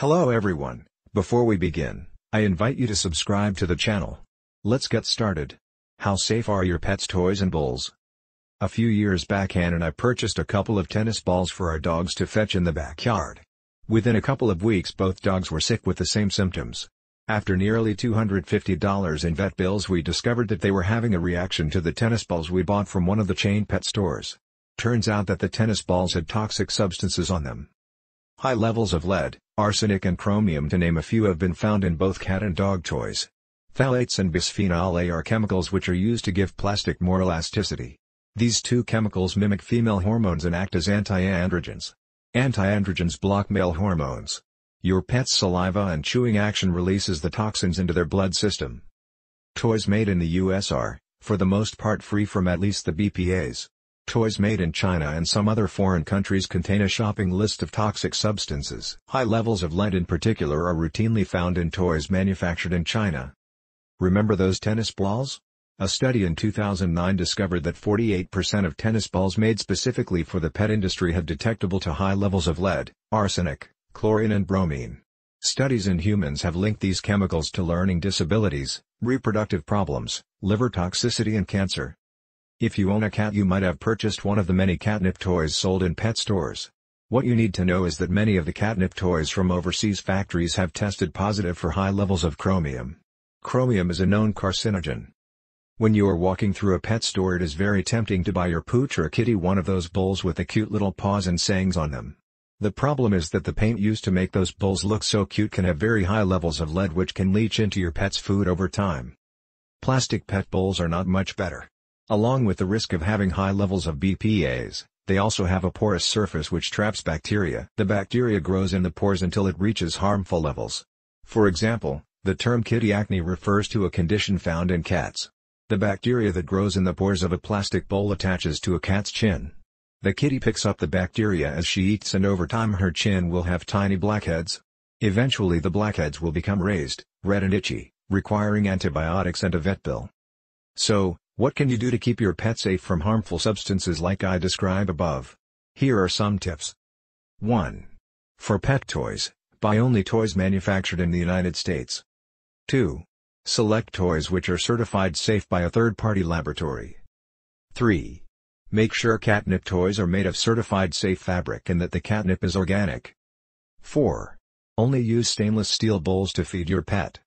Hello everyone, before we begin, I invite you to subscribe to the channel. Let's get started. How safe are your pet's toys and bowls? A few years back Anne and I purchased a couple of tennis balls for our dogs to fetch in the backyard. Within a couple of weeks both dogs were sick with the same symptoms. After nearly $250 in vet bills we discovered that they were having a reaction to the tennis balls we bought from one of the chain pet stores. Turns out that the tennis balls had toxic substances on them. High levels of lead, arsenic and chromium to name a few have been found in both cat and dog toys. Phthalates and bisphenol A are chemicals which are used to give plastic more elasticity. These two chemicals mimic female hormones and act as antiandrogens. Antiandrogens block male hormones. Your pet's saliva and chewing action releases the toxins into their blood system. Toys made in the US are, for the most part free from at least the BPAs. Toys made in China and some other foreign countries contain a shopping list of toxic substances. High levels of lead in particular are routinely found in toys manufactured in China. Remember those tennis balls? A study in 2009 discovered that 48% of tennis balls made specifically for the pet industry had detectable to high levels of lead, arsenic, chlorine and bromine. Studies in humans have linked these chemicals to learning disabilities, reproductive problems, liver toxicity and cancer. If you own a cat you might have purchased one of the many catnip toys sold in pet stores. What you need to know is that many of the catnip toys from overseas factories have tested positive for high levels of chromium. Chromium is a known carcinogen. When you are walking through a pet store it is very tempting to buy your pooch or kitty one of those bowls with the cute little paws and sayings on them. The problem is that the paint used to make those bowls look so cute can have very high levels of lead which can leach into your pet's food over time. Plastic pet bowls are not much better. Along with the risk of having high levels of BPAs, they also have a porous surface which traps bacteria. The bacteria grows in the pores until it reaches harmful levels. For example, the term kitty acne refers to a condition found in cats. The bacteria that grows in the pores of a plastic bowl attaches to a cat's chin. The kitty picks up the bacteria as she eats and over time her chin will have tiny blackheads. Eventually the blackheads will become raised, red and itchy, requiring antibiotics and a vet bill. So, what can you do to keep your pet safe from harmful substances like I describe above? Here are some tips. 1. For pet toys, buy only toys manufactured in the United States. 2. Select toys which are certified safe by a third-party laboratory. 3. Make sure catnip toys are made of certified safe fabric and that the catnip is organic. 4. Only use stainless steel bowls to feed your pet.